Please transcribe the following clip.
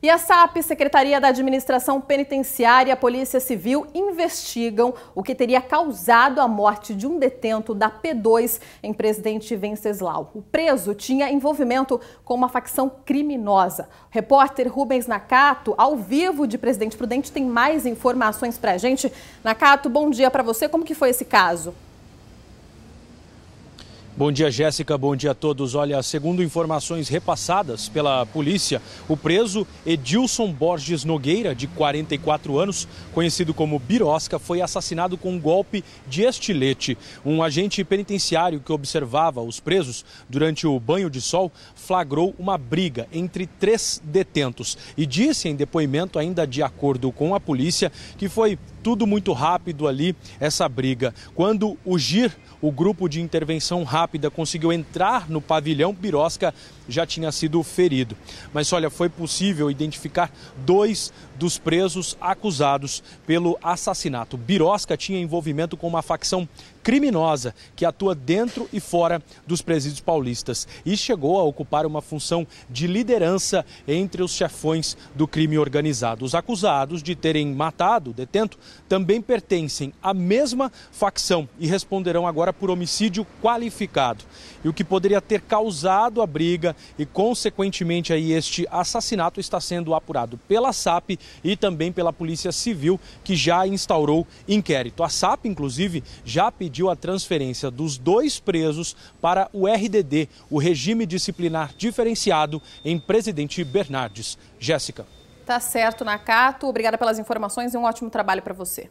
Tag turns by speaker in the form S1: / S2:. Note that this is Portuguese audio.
S1: E a SAP, Secretaria da Administração Penitenciária e a Polícia Civil investigam o que teria causado a morte de um detento da P2 em Presidente Venceslau. O preso tinha envolvimento com uma facção criminosa. O repórter Rubens Nakato, ao vivo de Presidente Prudente, tem mais informações para a gente. Nakato, bom dia para você. Como que foi esse caso?
S2: Bom dia, Jéssica. Bom dia a todos. Olha, segundo informações repassadas pela polícia, o preso Edilson Borges Nogueira, de 44 anos, conhecido como Birosca, foi assassinado com um golpe de estilete. Um agente penitenciário que observava os presos durante o banho de sol flagrou uma briga entre três detentos e disse em depoimento, ainda de acordo com a polícia, que foi tudo muito rápido ali essa briga. Quando o GIR, o grupo de intervenção rápida, rápida conseguiu entrar no pavilhão, Birosca já tinha sido ferido. Mas olha, foi possível identificar dois dos presos acusados pelo assassinato. Birosca tinha envolvimento com uma facção criminosa que atua dentro e fora dos presídios paulistas e chegou a ocupar uma função de liderança entre os chefões do crime organizado. Os acusados de terem matado o detento também pertencem à mesma facção e responderão agora por homicídio qualificado machucado. E o que poderia ter causado a briga e, consequentemente, aí este assassinato está sendo apurado pela SAP e também pela Polícia Civil, que já instaurou inquérito. A SAP, inclusive, já pediu a transferência dos dois presos para o RDD, o Regime Disciplinar Diferenciado, em Presidente Bernardes. Jéssica.
S1: Tá certo, Nakato. Obrigada pelas informações e um ótimo trabalho para você.